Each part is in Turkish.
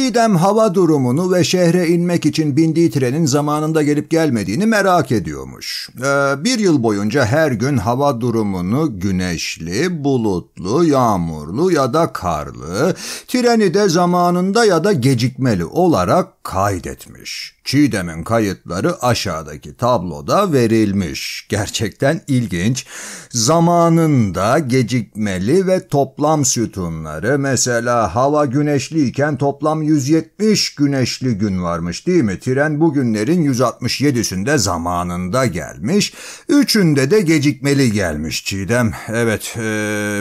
Çiğdem hava durumunu ve şehre inmek için bindiği trenin zamanında gelip gelmediğini merak ediyormuş. Ee, bir yıl boyunca her gün hava durumunu güneşli, bulutlu, yağmurlu ya da karlı, treni de zamanında ya da gecikmeli olarak kaydetmiş. Çiğdem'in kayıtları aşağıdaki tabloda verilmiş. Gerçekten ilginç. Zamanında gecikmeli ve toplam sütunları mesela hava güneşliyken toplam 170 güneşli gün varmış değil mi? Tren bugünlerin 167'sinde zamanında gelmiş. Üçünde de gecikmeli gelmiş Çiğdem. Evet e,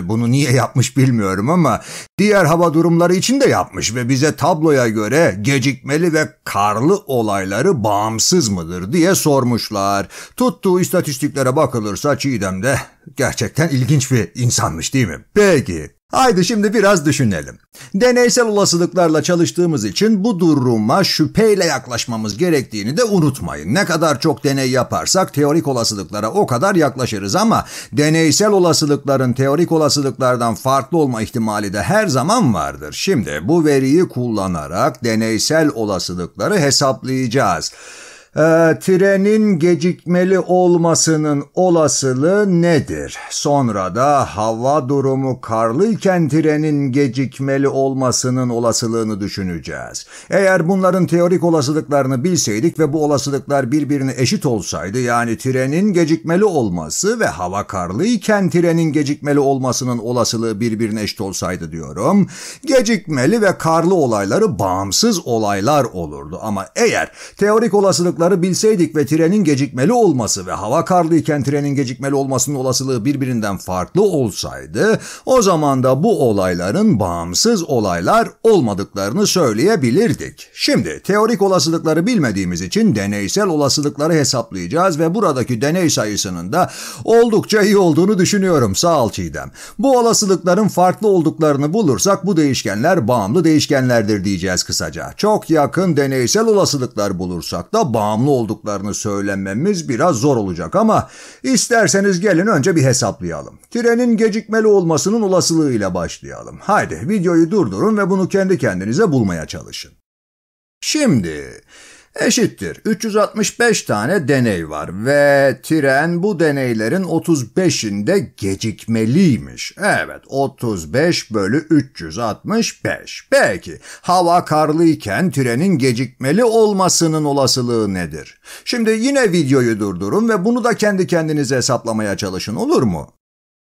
bunu niye yapmış bilmiyorum ama diğer hava durumları için de yapmış ve bize tabloya göre gecikmeli ve karlı olay adayları bağımsız mıdır diye sormuşlar. Tuttuğu istatistiklere bakılırsa Çiğdem de gerçekten ilginç bir insanmış değil mi? Peki Haydi şimdi biraz düşünelim. Deneysel olasılıklarla çalıştığımız için bu duruma şüpheyle yaklaşmamız gerektiğini de unutmayın. Ne kadar çok deney yaparsak teorik olasılıklara o kadar yaklaşırız ama deneysel olasılıkların teorik olasılıklardan farklı olma ihtimali de her zaman vardır. Şimdi bu veriyi kullanarak deneysel olasılıkları hesaplayacağız. Ee, trenin gecikmeli olmasının olasılığı nedir? Sonra da hava durumu karlıyken trenin gecikmeli olmasının olasılığını düşüneceğiz. Eğer bunların teorik olasılıklarını bilseydik ve bu olasılıklar birbirine eşit olsaydı yani trenin gecikmeli olması ve hava karlıyken trenin gecikmeli olmasının olasılığı birbirine eşit olsaydı diyorum. Gecikmeli ve karlı olayları bağımsız olaylar olurdu ama eğer teorik olasılıklar kararı bilseydik ve trenin gecikmeli olması ve hava karlıyken trenin gecikmeli olmasının olasılığı birbirinden farklı olsaydı o zaman da bu olayların bağımsız olaylar olmadıklarını söyleyebilirdik. Şimdi teorik olasılıkları bilmediğimiz için deneysel olasılıkları hesaplayacağız ve buradaki deney sayısının da oldukça iyi olduğunu düşünüyorum sağ ol Çiğdem. Bu olasılıkların farklı olduklarını bulursak bu değişkenler bağımlı değişkenlerdir diyeceğiz kısaca. Çok yakın deneysel olasılıklar bulursak da bağımlı bağımlı olduklarını söylememiz biraz zor olacak ama isterseniz gelin önce bir hesaplayalım. Trenin gecikmeli olmasının olasılığıyla başlayalım. Haydi videoyu durdurun ve bunu kendi kendinize bulmaya çalışın. Şimdi eşittir. 365 tane deney var ve tren bu deneylerin 35'inde gecikmeliymiş. Evet 35 bölü 365. Peki hava karlıyken trenin gecikmeli olmasının olasılığı nedir? Şimdi yine videoyu durdurun ve bunu da kendi kendinize hesaplamaya çalışın olur mu?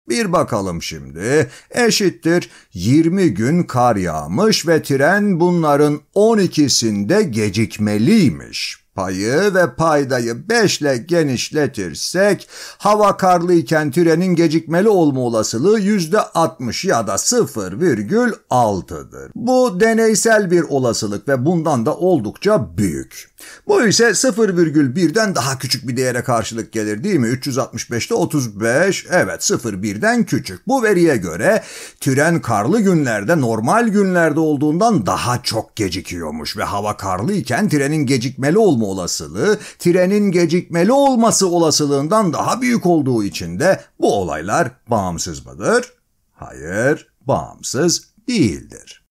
Bir bakalım şimdi. Eşittir 20 gün kar yağmış ve tren bunların 12'sinde gecikmeliymiş.'' payı ve paydayı 5 ile genişletirsek hava karlıyken türenin gecikmeli olma olasılığı %60 ya da 0,6'dır. Bu deneysel bir olasılık ve bundan da oldukça büyük. Bu ise 0,1'den daha küçük bir değere karşılık gelir değil mi? 365'te 35 evet 0,1'den küçük. Bu veriye göre türen karlı günlerde normal günlerde olduğundan daha çok gecikiyormuş ve hava karlıyken trenin gecikmeli olma olasılığı trenin gecikmeli olması olasılığından daha büyük olduğu için de bu olaylar bağımsız mıdır? Hayır, bağımsız değildir.